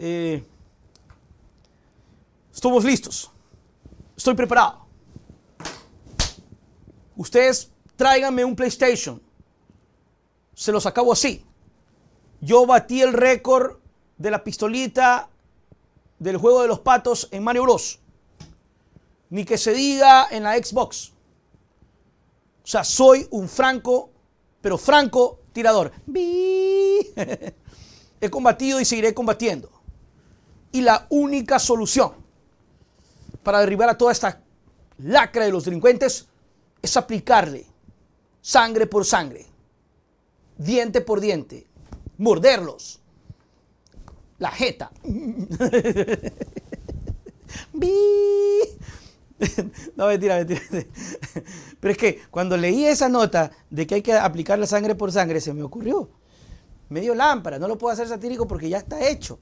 Eh, estamos listos. Estoy preparado. Ustedes tráiganme un PlayStation. Se los acabo así. Yo batí el récord de la pistolita del juego de los patos en Mario Bros. Ni que se diga en la Xbox. O sea, soy un franco, pero franco tirador. He combatido y seguiré combatiendo y la única solución para derribar a toda esta lacra de los delincuentes es aplicarle sangre por sangre, diente por diente, morderlos, la jeta. No, mentira, mentira. Pero es que cuando leí esa nota de que hay que aplicar la sangre por sangre, se me ocurrió. Me dio lámpara, no lo puedo hacer satírico porque ya está hecho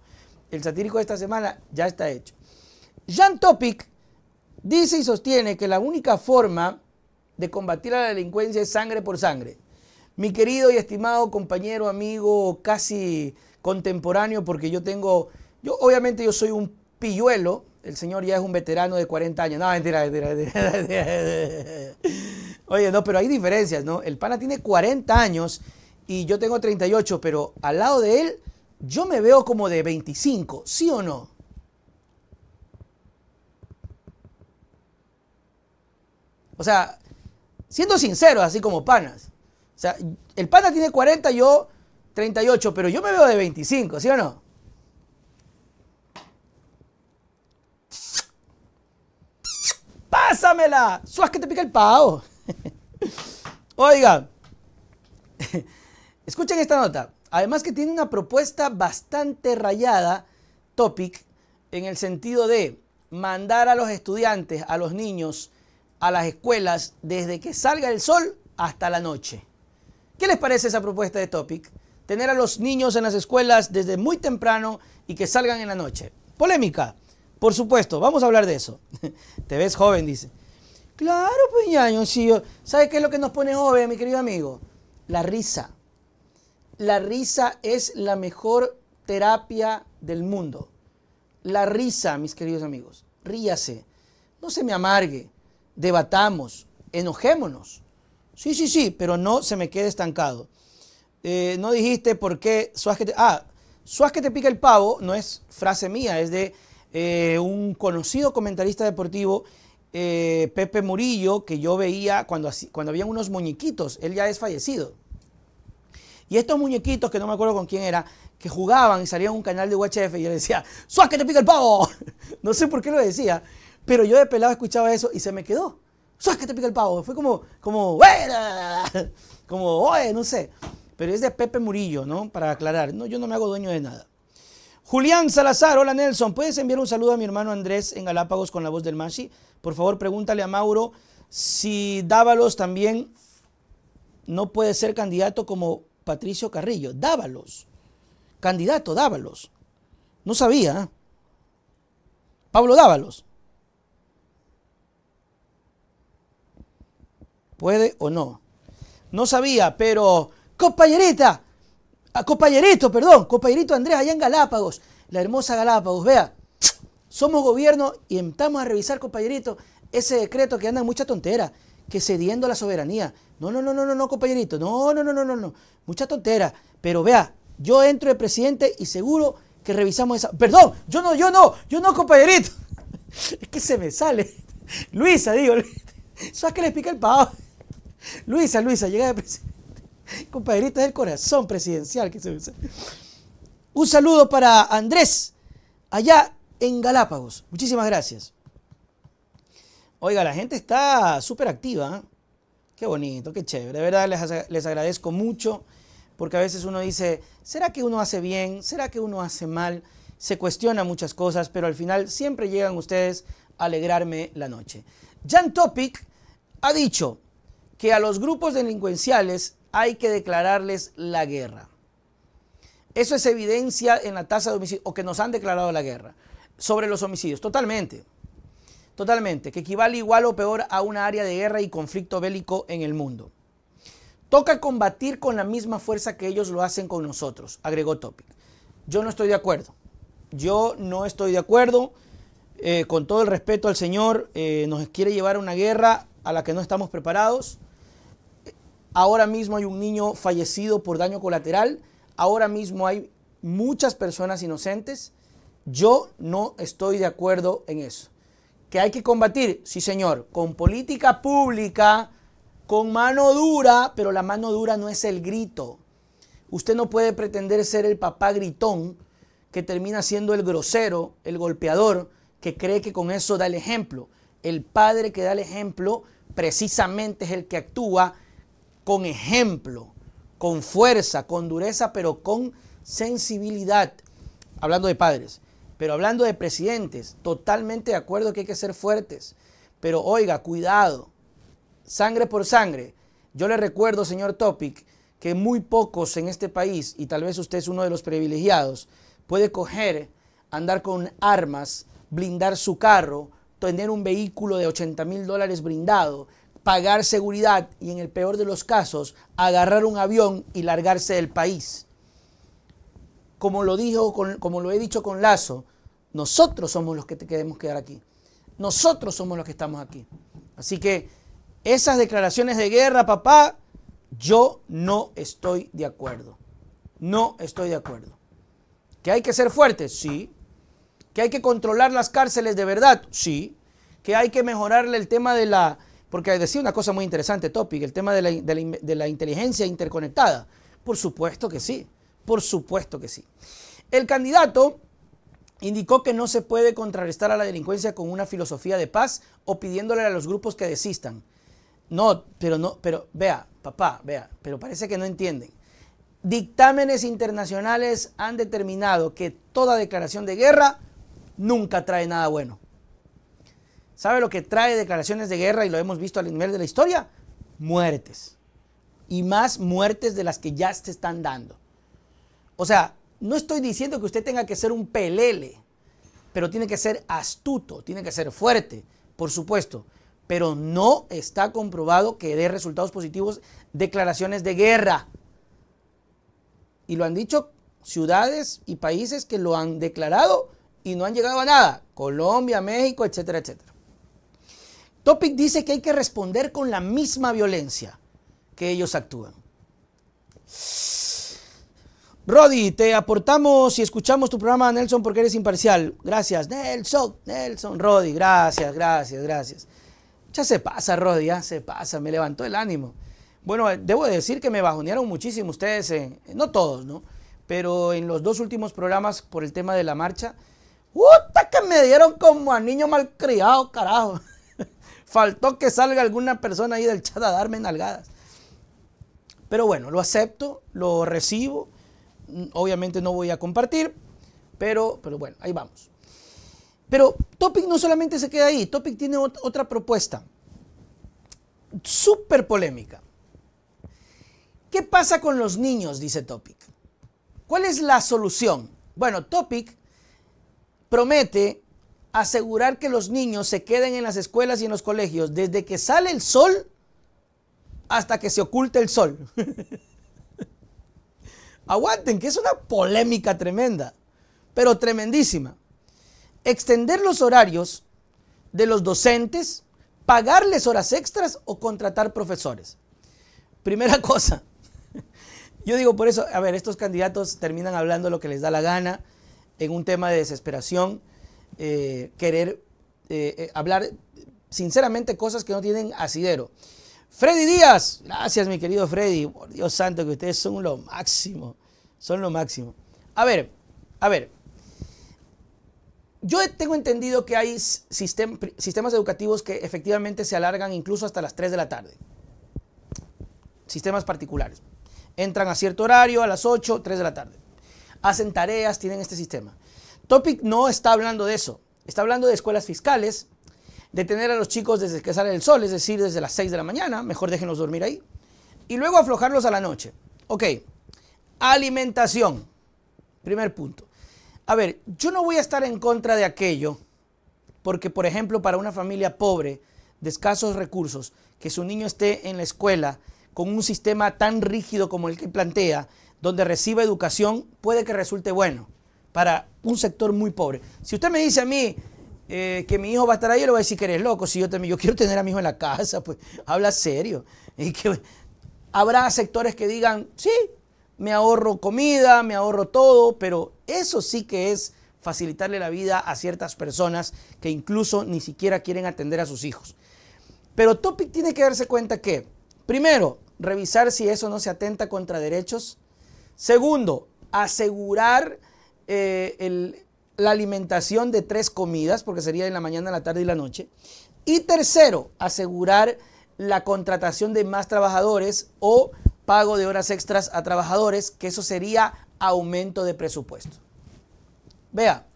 el satírico de esta semana ya está hecho. Jean Topic dice y sostiene que la única forma de combatir a la delincuencia es sangre por sangre. Mi querido y estimado compañero, amigo, casi contemporáneo, porque yo tengo, yo obviamente yo soy un pilluelo, el señor ya es un veterano de 40 años. No, mentira, mentira. mentira. Oye, no, pero hay diferencias, ¿no? El pana tiene 40 años y yo tengo 38, pero al lado de él yo me veo como de 25, ¿sí o no? O sea, siendo sincero, así como panas. O sea, el pana tiene 40, yo 38, pero yo me veo de 25, ¿sí o no? ¡Pásamela! Suas que te pica el pavo! Oiga, escuchen esta nota. Además que tiene una propuesta bastante rayada, Topic, en el sentido de mandar a los estudiantes, a los niños, a las escuelas desde que salga el sol hasta la noche. ¿Qué les parece esa propuesta de Topic? Tener a los niños en las escuelas desde muy temprano y que salgan en la noche. Polémica, por supuesto, vamos a hablar de eso. Te ves joven, dice. Claro, Peñaño, pues, sí. ¿Sabes qué es lo que nos pone joven, mi querido amigo? La risa. La risa es la mejor terapia del mundo. La risa, mis queridos amigos. Ríase. No se me amargue. Debatamos. Enojémonos. Sí, sí, sí, pero no se me quede estancado. Eh, no dijiste por qué suas que te, ah, suas que te pica el pavo no es frase mía, es de eh, un conocido comentarista deportivo, eh, Pepe Murillo, que yo veía cuando, cuando había unos muñequitos. Él ya es fallecido. Y estos muñequitos, que no me acuerdo con quién era, que jugaban y salían un canal de UHF y yo decía, "Suas que te pica el pavo! no sé por qué lo decía, pero yo de pelado escuchaba eso y se me quedó. "Suas que te pica el pavo! Fue como, como, como, oye, no sé. Pero es de Pepe Murillo, ¿no? Para aclarar, no, yo no me hago dueño de nada. Julián Salazar, hola Nelson, ¿puedes enviar un saludo a mi hermano Andrés en Galápagos con la voz del Mashi? Por favor, pregúntale a Mauro si Dávalos también no puede ser candidato como Patricio Carrillo, Dávalos, candidato Dávalos. No sabía. ¿eh? Pablo Dávalos. ¿Puede o no? No sabía, pero compañerita, ah, compañerito, perdón, compañerito Andrés, allá en Galápagos, la hermosa Galápagos, vea, somos gobierno y estamos a revisar, compañerito, ese decreto que anda en mucha tontera que cediendo la soberanía. No, no, no, no, no, no, compañerito. No, no, no, no, no, no. Mucha tontera. Pero vea, yo entro de presidente y seguro que revisamos esa. Perdón, yo no, yo no, yo no, compañerito. Es que se me sale. Luisa, digo. ¿Sabes es que le explica el pavo. Luisa, Luisa, llega de presidente. es el corazón presidencial que se me sale. Un saludo para Andrés, allá en Galápagos. Muchísimas gracias. Oiga, la gente está súper activa. ¿eh? Qué bonito, qué chévere. De verdad les, les agradezco mucho porque a veces uno dice, ¿será que uno hace bien? ¿Será que uno hace mal? Se cuestiona muchas cosas, pero al final siempre llegan ustedes a alegrarme la noche. Jan Topic ha dicho que a los grupos delincuenciales hay que declararles la guerra. Eso es evidencia en la tasa de homicidios, o que nos han declarado la guerra, sobre los homicidios, totalmente totalmente, que equivale igual o peor a una área de guerra y conflicto bélico en el mundo. Toca combatir con la misma fuerza que ellos lo hacen con nosotros, agregó Topic. Yo no estoy de acuerdo. Yo no estoy de acuerdo. Eh, con todo el respeto al Señor, eh, nos quiere llevar a una guerra a la que no estamos preparados. Ahora mismo hay un niño fallecido por daño colateral. Ahora mismo hay muchas personas inocentes. Yo no estoy de acuerdo en eso que hay que combatir, sí señor, con política pública, con mano dura, pero la mano dura no es el grito. Usted no puede pretender ser el papá gritón que termina siendo el grosero, el golpeador, que cree que con eso da el ejemplo. El padre que da el ejemplo precisamente es el que actúa con ejemplo, con fuerza, con dureza, pero con sensibilidad. Hablando de padres. Pero hablando de presidentes, totalmente de acuerdo que hay que ser fuertes. Pero oiga, cuidado, sangre por sangre. Yo le recuerdo, señor Topic, que muy pocos en este país, y tal vez usted es uno de los privilegiados, puede coger, andar con armas, blindar su carro, tener un vehículo de 80 mil dólares blindado, pagar seguridad y en el peor de los casos, agarrar un avión y largarse del país como lo, dijo, como lo he dicho con Lazo, nosotros somos los que te queremos quedar aquí. Nosotros somos los que estamos aquí. Así que esas declaraciones de guerra, papá, yo no estoy de acuerdo. No estoy de acuerdo. ¿Que hay que ser fuertes? Sí. ¿Que hay que controlar las cárceles de verdad? Sí. ¿Que hay que mejorarle el tema de la... Porque decía una cosa muy interesante, Topic, el tema de la inteligencia interconectada. Por supuesto que sí. Por supuesto que sí. El candidato indicó que no se puede contrarrestar a la delincuencia con una filosofía de paz o pidiéndole a los grupos que desistan. No, pero no, pero vea, papá, vea, pero parece que no entienden. Dictámenes internacionales han determinado que toda declaración de guerra nunca trae nada bueno. ¿Sabe lo que trae declaraciones de guerra y lo hemos visto al nivel de la historia? Muertes. Y más muertes de las que ya se están dando. O sea, no estoy diciendo que usted tenga que ser un pelele, pero tiene que ser astuto, tiene que ser fuerte, por supuesto. Pero no está comprobado que dé resultados positivos declaraciones de guerra. Y lo han dicho ciudades y países que lo han declarado y no han llegado a nada. Colombia, México, etcétera, etcétera. Topic dice que hay que responder con la misma violencia que ellos actúan. Roddy, te aportamos y escuchamos tu programa, Nelson, porque eres imparcial. Gracias, Nelson, Nelson, Roddy, gracias, gracias, gracias. Ya se pasa, Roddy, ya se pasa, me levantó el ánimo. Bueno, eh, debo decir que me bajonearon muchísimo ustedes, eh, no todos, ¿no? Pero en los dos últimos programas por el tema de la marcha, ¡puta que me dieron como a niño malcriado, carajo! Faltó que salga alguna persona ahí del chat a darme nalgadas. Pero bueno, lo acepto, lo recibo obviamente no voy a compartir, pero, pero bueno, ahí vamos. Pero Topic no solamente se queda ahí, Topic tiene otra propuesta súper polémica. ¿Qué pasa con los niños? Dice Topic. ¿Cuál es la solución? Bueno, Topic promete asegurar que los niños se queden en las escuelas y en los colegios desde que sale el sol hasta que se oculta el sol. aguanten, que es una polémica tremenda, pero tremendísima. Extender los horarios de los docentes, pagarles horas extras o contratar profesores. Primera cosa, yo digo por eso, a ver, estos candidatos terminan hablando lo que les da la gana en un tema de desesperación, eh, querer eh, eh, hablar sinceramente cosas que no tienen asidero. Freddy Díaz, gracias mi querido Freddy. Por Dios santo que ustedes son lo máximo. Son lo máximo. A ver, a ver. Yo tengo entendido que hay sistemas educativos que efectivamente se alargan incluso hasta las 3 de la tarde. Sistemas particulares. Entran a cierto horario, a las 8, 3 de la tarde. Hacen tareas, tienen este sistema. Topic no está hablando de eso. Está hablando de escuelas fiscales, detener a los chicos desde que sale el sol, es decir, desde las 6 de la mañana, mejor déjenlos dormir ahí, y luego aflojarlos a la noche. Ok, alimentación, primer punto. A ver, yo no voy a estar en contra de aquello, porque por ejemplo para una familia pobre, de escasos recursos, que su niño esté en la escuela con un sistema tan rígido como el que plantea, donde reciba educación, puede que resulte bueno para un sector muy pobre. Si usted me dice a mí, eh, que mi hijo va a estar ahí, yo le voy a decir que eres loco. Si yo yo quiero tener a mi hijo en la casa, pues habla serio. Y que habrá sectores que digan, sí, me ahorro comida, me ahorro todo, pero eso sí que es facilitarle la vida a ciertas personas que incluso ni siquiera quieren atender a sus hijos. Pero Topic tiene que darse cuenta que, primero, revisar si eso no se atenta contra derechos. Segundo, asegurar eh, el, la alimentación de tres comidas, porque sería en la mañana, la tarde y la noche. Y tercero, asegurar la contratación de más trabajadores o pago de horas extras a trabajadores, que eso sería aumento de presupuesto. Vea,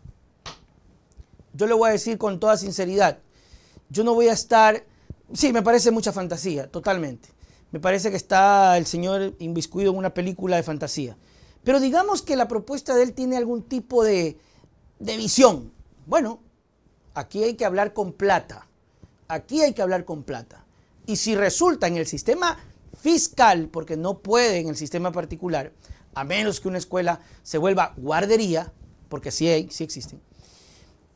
yo le voy a decir con toda sinceridad, yo no voy a estar, sí, me parece mucha fantasía, totalmente. Me parece que está el señor inviscuido en una película de fantasía. Pero digamos que la propuesta de él tiene algún tipo de, de visión. Bueno, aquí hay que hablar con plata. Aquí hay que hablar con plata. Y si resulta en el sistema fiscal, porque no puede en el sistema particular, a menos que una escuela se vuelva guardería, porque sí hay, sí existen,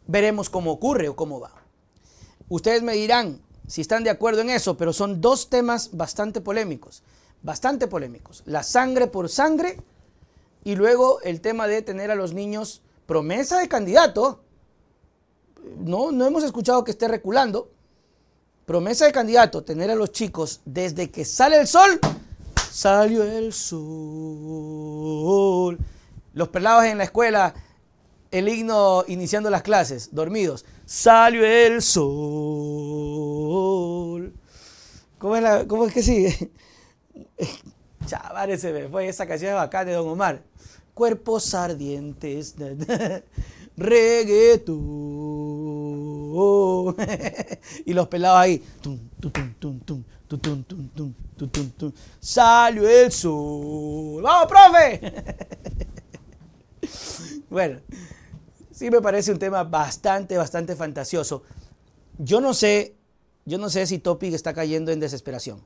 veremos cómo ocurre o cómo va. Ustedes me dirán si están de acuerdo en eso, pero son dos temas bastante polémicos, bastante polémicos. La sangre por sangre y luego el tema de tener a los niños promesa de candidato, no, no hemos escuchado que esté reculando. Promesa de candidato, tener a los chicos desde que sale el sol, salió el sol. Los pelados en la escuela, el himno iniciando las clases, dormidos. Salió el sol. ¿Cómo es, que sigue? Chavales, se me fue. Esa canción de bacán de Don Omar cuerpos ardientes. Reggaetón. y los pelados ahí. Salió el sol. ¡Vamos, profe! bueno, sí me parece un tema bastante, bastante fantasioso. Yo no sé, yo no sé si Topic está cayendo en desesperación.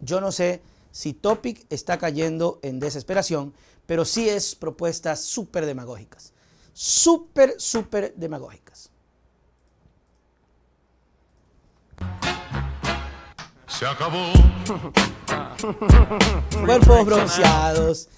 Yo no sé si Topic está cayendo en desesperación, pero sí es propuestas súper demagógicas. Súper, súper demagógicas. Se acabó. Cuerpos bronceados.